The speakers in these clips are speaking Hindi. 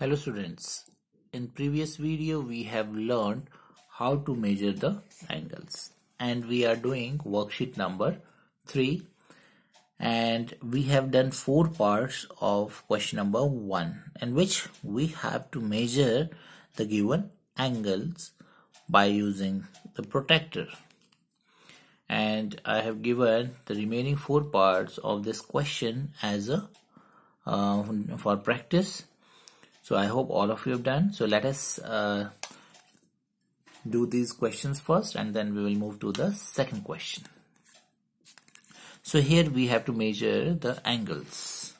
Hello students, in previous video we have learned how to measure the angles and we are doing worksheet number 3 and we have done 4 parts of question number 1 in which we have to measure the given angles by using the protector, and I have given the remaining 4 parts of this question as a uh, for practice so i hope all of you have done so let us uh, do these questions first and then we will move to the second question so here we have to measure the angles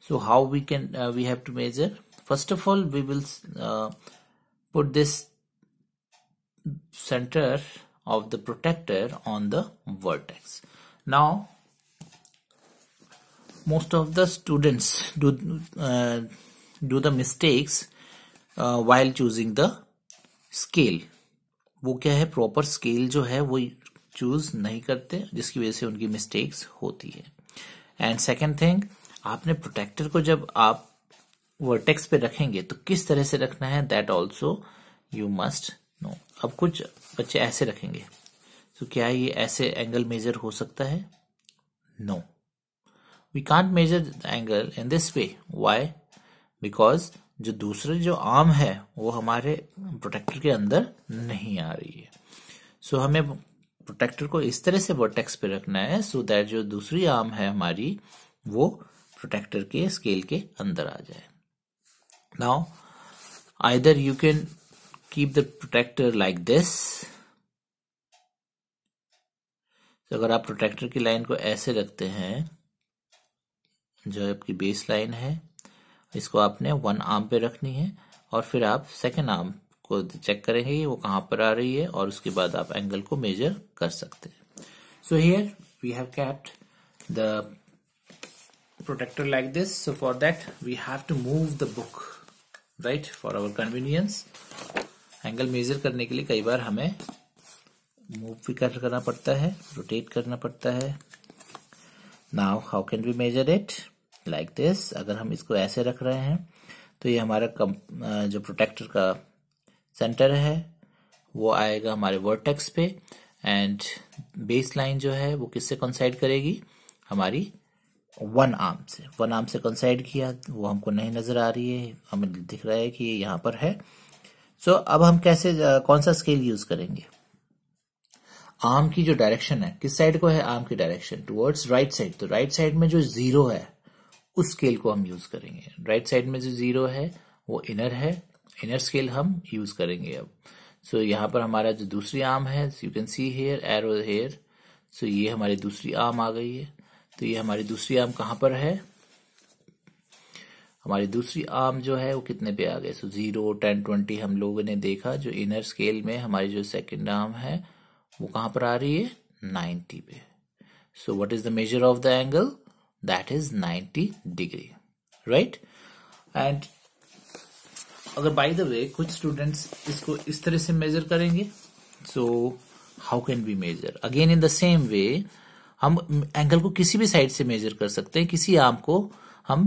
so how we can uh, we have to measure first of all we will uh, put this center of the protector on the vertex now most of the students do uh, do the mistakes uh, while choosing the scale वो क्या है प्रॉपर स्केल जो है वो चूज नहीं करते जिसकी वजह से उनकी मिस्टेक्स होती है एंड सेकेंड थिंग आपने प्रोटेक्टर को जब आप वर्टेक्स पे रखेंगे तो किस तरह से रखना है that also you must know अब कुछ बच्चे ऐसे रखेंगे तो so, क्या ये ऐसे एंगल मेजर हो सकता है no we can't measure angle in this way why because जो दूसरे जो आर्म है वो हमारे प्रोटेक्टर के अंदर नहीं आ रही है सो so, हमें प्रोटेक्टर को इस तरह से वर्टेक्स पे रखना है सो so दैट जो दूसरी आर्म है हमारी वो प्रोटेक्टर के स्केल के अंदर आ जाए now either you can keep the protector like this तो अगर आप प्रोटेक्टर की लाइन को ऐसे रखते हैं जो आपकी बेस लाइन है इसको आपने वन आर्म पे रखनी है और फिर आप सेकेंड आर्म को चेक करेंगे वो कहाँ पर आ रही है और उसके बाद आप एंगल को मेजर कर सकते हैं so here we have kept the protector like this so for that we have to move the book right for our convenience angle measure करने के लिए कई बार हमें मूव भी कर करना पड़ता है रोटेट करना पड़ता है now how can we measure it like this अगर हम इसको ऐसे रख रहे हैं तो ये हमारा कम जो प्रोटेक्टर का सेंटर है वो आएगा हमारे वर्टेक्स पे एंड बेस लाइन जो है वो किससे कंसाइड करेगी हमारी वन आर्म से वन आर्म से कंसाइड किया वो हमको नहीं नजर आ रही है हमें दिख रहा है कि ये यहाँ पर है सो so, अब हम कैसे कौन सा स्केल यूज करेंगे आर्म की जो डायरेक्शन है किस साइड को है आर्म की डायरेक्शन टुवर्ड्स राइट साइड तो राइट साइड में जो जीरो है उस स्केल को हम यूज करेंगे राइट साइड में जो जीरो है वो इनर है इनर स्केल हम यूज करेंगे अब सो so, यहाँ पर हमारा जो दूसरी आर्म है you can see here arrow here so ये हमारी दूसरी आर्म आ गई है तो ये हमारी दूसरी आर्म कहाँ पर है हमारी दूसरी आर्म जो है वो कितने पे आ गए सो जीरो टेन ट्वेंटी हम लोगों ने देखा जो इनर स्केल में हमारी जो सेकेंड आर्म है वो कहाँ पर आ रही है नाइन्टी पे so what is the measure of the angle that is 90 degree right and अगर बाय द वे कुछ स्टूडेंट्स इसको इस तरह से मेजर करेंगे so how can be measure again in the same way हम एंगल को किसी भी साइड से मेजर कर सकते हैं किसी आर्म को हम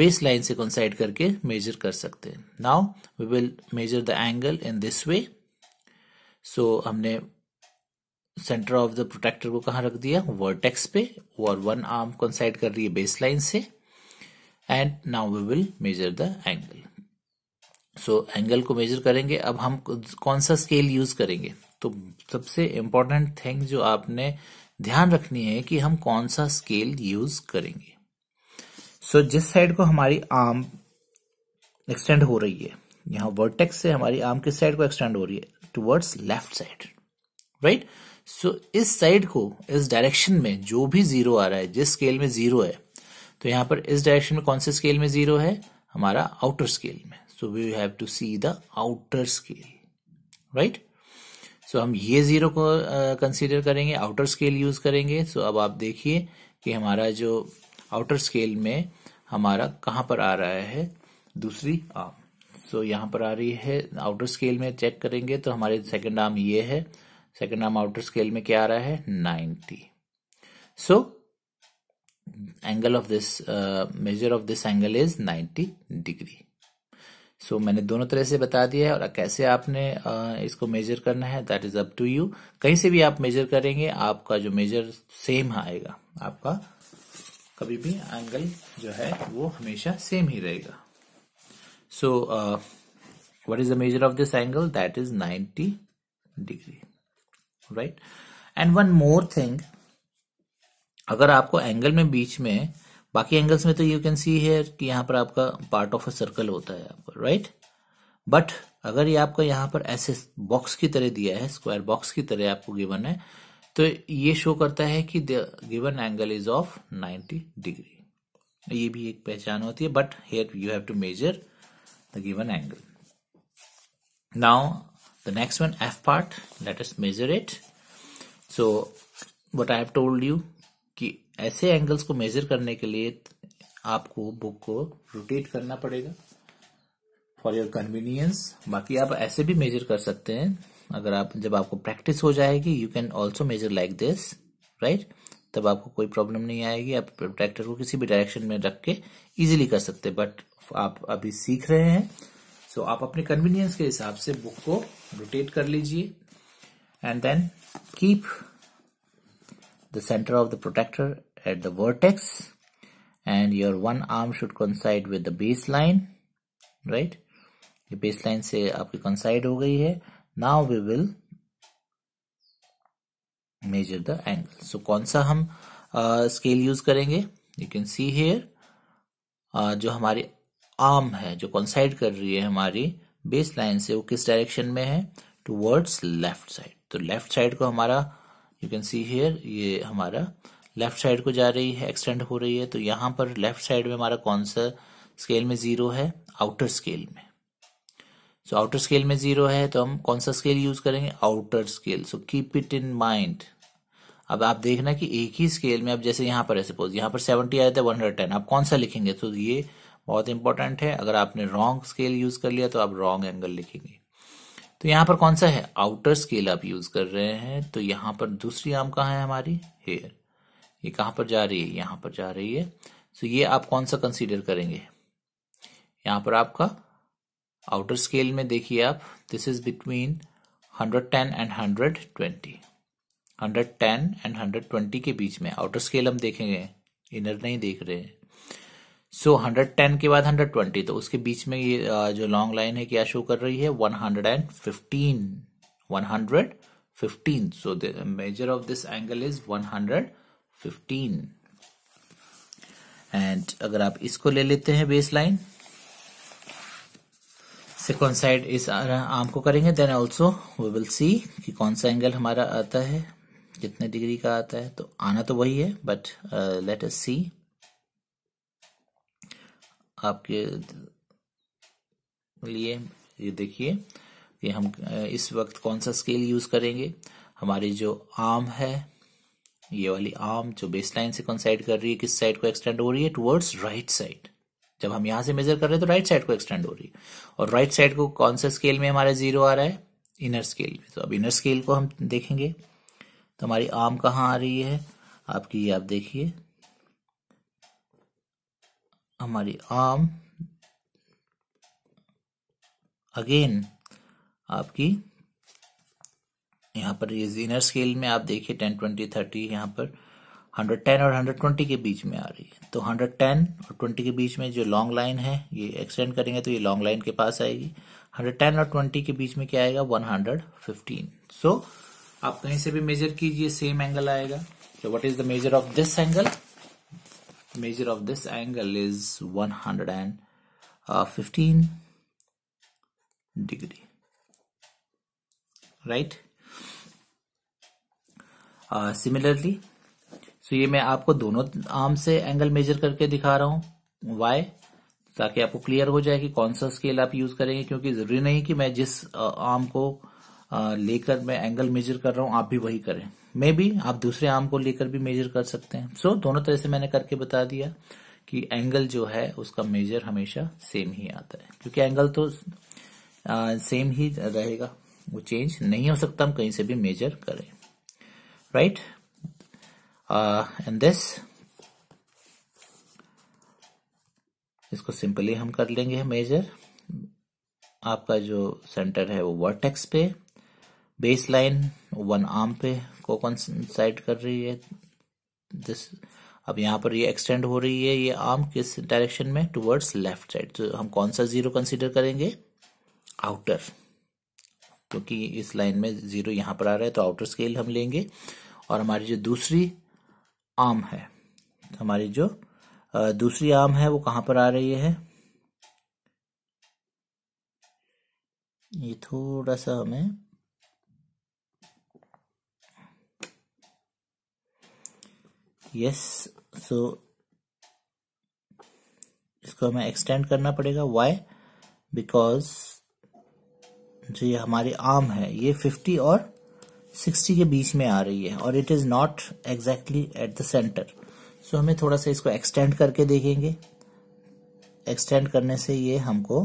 बेस लाइन से कंसाइड करके मेजर कर सकते हैं now we will measure the angle in this way so हमने सेंटर ऑफ द प्रोटेक्टर को कहा रख दिया वर्टेक्स पे और वन आर्म कंसाइड कर रही है बेस लाइन से and now we will measure the angle so angle को मेजर करेंगे अब हम कौन सा स्केल यूज करेंगे तो सबसे इंपॉर्टेंट थिंग जो आपने ध्यान रखनी है कि हम कौन सा स्केल यूज करेंगे सो so, जिस साइड को हमारी आर्म एक्सटेंड हो रही है यहां वर्टेक्स से हमारी आर्म किस साइड को एक्सटेंड हो रही है towards left side right right? So इस साइड को इस डायरेक्शन में जो भी जीरो आ रहा है जिस स्केल में जीरो है तो यहां पर इस डायरेक्शन में कौन से स्केल में जीरो है हमारा आउटर स्केल में so we have to see the outer scale right so हम ये जीरो को कंसीडर uh, करेंगे आउटर स्केल यूज करेंगे सो so, अब आप देखिए कि हमारा जो आउटर स्केल में हमारा कहाँ पर आ रहा है दूसरी आर्म सो so, यहाँ पर आ रही है आउटर स्केल में चेक करेंगे तो हमारे सेकेंड आर्म ये है सेकेंड आर्म आउटर स्केल में क्या आ रहा है ninety so angle of this measure of this angle is ninety degree so मैंने दोनों तरह से बता दिया है और कैसे आपने uh, इसको मेजर करना है that is up to you कहीं से भी आप मेजर करेंगे आपका जो मेजर सेम आएगा आपका कभी भी एंगल जो है वो हमेशा सेम ही रहेगा so what is the measure of this angle that is 90 degree right and one more thing अगर आपको एंगल में बीच में बाकी एंगल्स में तो यू कैन सी हेयर कि यहां पर आपका पार्ट ऑफ अ सर्कल होता है राइट बट अगर ये आपका यहां पर ऐसे बॉक्स की तरह दिया है स्क्वायर बॉक्स की तरह आपको गिवन है तो ये शो करता है कि given angle is of 90 degree ये भी एक पहचान होती है but here you have to measure the given angle now the next one f part let us measure it so what i have told you कि ऐसे एंगल्स को मेजर करने के लिए आपको बुक को रोटेट करना पड़ेगा फॉर योर कन्वीनियंस बाकी आप ऐसे भी मेजर कर सकते हैं अगर आप जब आपको प्रैक्टिस हो जाएगी you can also measure like this right तब आपको कोई प्रॉब्लम नहीं आएगी आप ट्रैक्टर को किसी भी डायरेक्शन में रख के इजीली कर सकते बट आप अभी सीख रहे हैं तो आप अपने कन्वीनियंस के हिसाब से बुक को रोटेट कर लीजिए and then keep the centre of the protector at the vertex and your one arm should coincide with the base line right ये बेस लाइन से आपकी कंसाइड हो गई है now we will measure the angle so कौन सा हम स्केल uh, यूज करेंगे यू कैन सी हेयर जो हमारी आर्म है जो कंसाइड कर रही है हमारी बेस लाइन से वो किस डायरेक्शन में है टूवर्ड्स लेफ्ट साइड तो लेफ्ट साइड को हमारा यू कैन सी हेयर ये हमारा लेफ्ट साइड को जा रही है एक्सटेंड हो रही है तो यहाँ पर लेफ्ट साइड में हमारा कौन सा स्केल में जीरो है आउटर स्केल में सो आउटर स्केल में जीरो है तो हम कौन सा स्केल यूज करेंगे outer scale so keep it in mind अब आप देखना कि एक ही स्केल में अब जैसे यहां पर है सपोज यहां पर सेवेंटी आया था वन हंड्रेड टेन आप कौन सा लिखेंगे तो ये बहुत इंपॉर्टेंट है अगर आपने रॉन्ग स्केल यूज कर लिया तो आप रॉन्ग एंगल लिखेंगे तो यहाँ पर कौन सा है आउटर स्केल आप यूज कर रहे हैं तो यहाँ पर दूसरी आम कहाँ है हमारी हेयर ये कहाँ पर जा रही है यहाँ पर जा रही है तो ये आप कौन सा कंसीडर करेंगे यहाँ पर आपका आउटर स्केल में देखिए आप this is between 110 and 120 110 and 120 के बीच में आउटर स्केल हम देखेंगे इनर नहीं देख रहे हैं सो हंड्रेड टेन के बाद हंड्रेड ट्वेंटी तो उसके बीच में ये जो लॉन्ग लाइन है क्या शो कर रही है one hundred and fifteen one hundred fifteen so the measure of this angle is one hundred fifteen and अगर आप इसको ले लेते हैं बेस लाइन से कौन साइड इस आर्म को करेंगे then also we will see कि कौन सा एंगल हमारा आता है कितने डिग्री का आता है तो आना तो वही है बट लेट अस सी आपके लिए ये देखिए कि हम इस वक्त कौन सा स्केल यूज करेंगे हमारी जो आर्म है ये वाली आर्म जो बेस लाइन से साइड कर रही है किस साइड को एक्सटेंड हो रही है टुवर्ड्स राइट साइड जब हम यहां से मेजर कर रहे हैं तो राइट साइड को एक्सटेंड हो रही है और राइट साइड को कौन से स्केल में हमारा जीरो आ रहा है इनर स्केल में तो अब इनर स्केल को हम देखेंगे तो हमारी आर्म कहाँ आ रही है आपकी ये आप देखिए हमारी आम अगेन आपकी यहाँ पर ये जीनर स्केल में आप देखिए टेन ट्वेंटी थर्टी यहाँ पर हंड्रेड टेन और हंड्रेड ट्वेंटी के बीच में आ रही है तो हंड्रेड टेन और ट्वेंटी के बीच में जो लॉन्ग लाइन है ये एक्सटेंड करेंगे तो ये लॉन्ग लाइन के पास आएगी हंड्रेड टेन और ट्वेंटी के बीच में क्या आएगा वन हंड्रेड फिफ्टीन सो आप कहीं से भी मेजर कीजिए सेम एंगल आएगा तो what is the measure of this angle measure of this angle is 115 degree right similarly uh, so ये मैं आपको दोनों आर्म से एंगल मेजर करके दिखा रहा हूं वाई ताकि आपको क्लियर हो जाए कि कौन सा स्केल आप यूज करेंगे क्योंकि जरूरी नहीं कि मैं जिस uh, आर्म को लेकर मैं एंगल मेजर कर रहा हूं आप भी वही करें मे भी आप दूसरे आर्म को लेकर भी मेजर कर सकते हैं सो so, दोनों तरह से मैंने करके बता दिया कि एंगल जो है उसका मेजर हमेशा सेम ही आता है क्योंकि एंगल तो आ, सेम ही रहेगा वो चेंज नहीं हो सकता हम कहीं से भी मेजर करें राइट एंड दिस इसको सिंपली हम कर लेंगे मेजर आपका जो सेंटर है वो वर्टेक्स पे बेस लाइन वन आर्म पे को कंसाइड कर रही है दिस अब यहाँ पर ये एक्सटेंड हो रही है ये आर्म किस डायरेक्शन में टुवर्ड्स लेफ्ट साइड तो हम कौन सा जीरो कंसीडर करेंगे आउटर क्योंकि तो इस लाइन में जीरो यहाँ पर आ रहा है तो आउटर स्केल हम लेंगे और हमारी जो दूसरी आर्म है हमारी जो दूसरी आर्म है वो कहाँ पर आ रही है ये थोड़ा सा हमें यस सो इसको हमें एक्सटेंड करना पड़ेगा वाई बिकॉज जो ये हमारी आर्म है ये 50 और 60 के बीच में आ रही है और it is not exactly at the centre so हमें थोड़ा सा इसको एक्सटेंड करके देखेंगे एक्सटेंड करने से ये हमको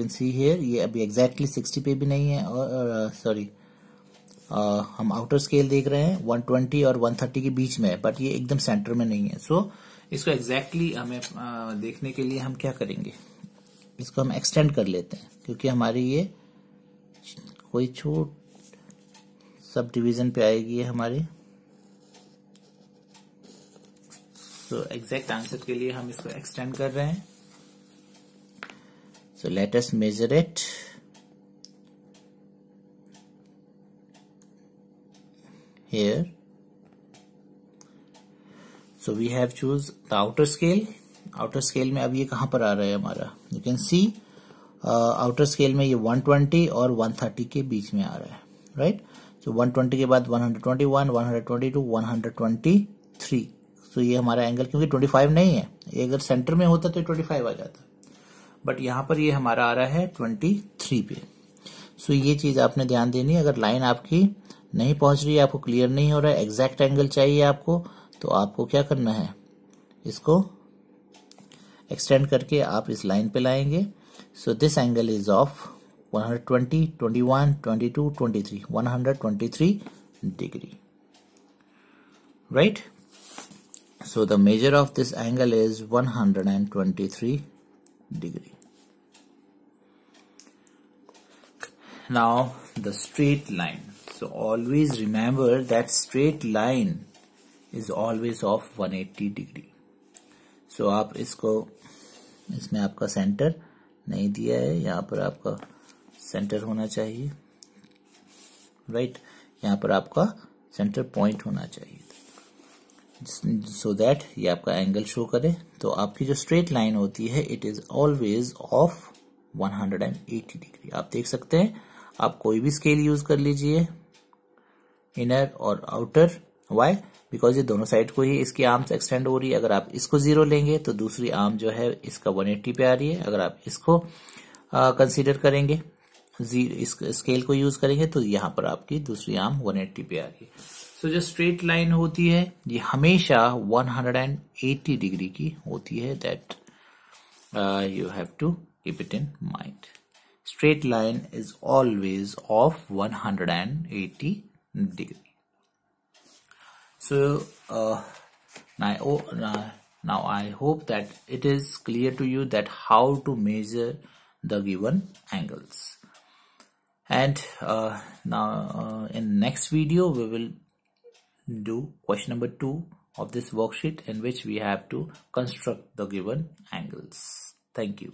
कैन सी हेयर ये अभी एग्जैक्टली सिक्सटी पे भी नहीं है और सॉरी uh, uh, हम आउटर स्केल देख रहे हैं 120 और 130 के बीच में है बट ये एकदम सेंटर में नहीं है सो so, इसको एग्जैक्टली exactly हमें आ, uh, देखने के लिए हम क्या करेंगे इसको हम एक्सटेंड कर लेते हैं क्योंकि हमारी ये कोई छोट सब डिवीजन पे आएगी है हमारी सो एग्जैक्ट आंसर के लिए हम इसको एक्सटेंड कर रहे हैं so let us measure it here so we have choose the outer scale outer scale में अब ये कहाँ पर आ रहा है हमारा you can see uh, outer scale में ये 120 और 130 के बीच में आ रहा है Right? so 120 के बाद 121 122 123 so ये हमारा एंगल क्योंकि 25 नहीं है ये अगर सेंटर में होता तो 25 आ जाता बट यहां पर ये हमारा आ रहा है ट्वेंटी थ्री पे सो ये चीज आपने ध्यान देनी अगर लाइन आपकी नहीं पहुंच रही है आपको क्लियर नहीं हो रहा है एग्जैक्ट एंगल चाहिए आपको तो आपको क्या करना है इसको एक्सटेंड करके आप इस लाइन पे लाएंगे so this angle is of 120, 21, 22, 23, 123 degree right so the measure of this angle is 123 degree. Now the straight line. So always remember that straight line is always of 180 degree. so, आप इसको इसमें आपका center नहीं दिया है यहाँ पर आपका center होना चाहिए right? यहाँ पर आपका center point होना चाहिए सो दैट ये आपका एंगल शो करे तो आपकी जो स्ट्रेट लाइन होती है it is always of 180 degree आप देख सकते हैं आप कोई भी स्केल यूज कर लीजिए इनर और आउटर वाई बिकॉज ये दोनों साइड को ही इसकी आर्म्स एक्सटेंड हो रही है अगर आप इसको जीरो लेंगे तो दूसरी आर्म जो है इसका 180 पे आ रही है अगर आप इसको कंसीडर करेंगे इस स्केल को यूज करेंगे तो यहाँ पर आपकी दूसरी आर्म 180 पे आ रही है सो so, जो स्ट्रेट लाइन होती है ये हमेशा 180 डिग्री की होती है that you have to keep it in mind straight line is always of 180 degree so now i hope that it is clear to you that how to measure the given angles and uh, now uh, in next video we will do question number 2 of this worksheet in which we have to construct the given angles. Thank you.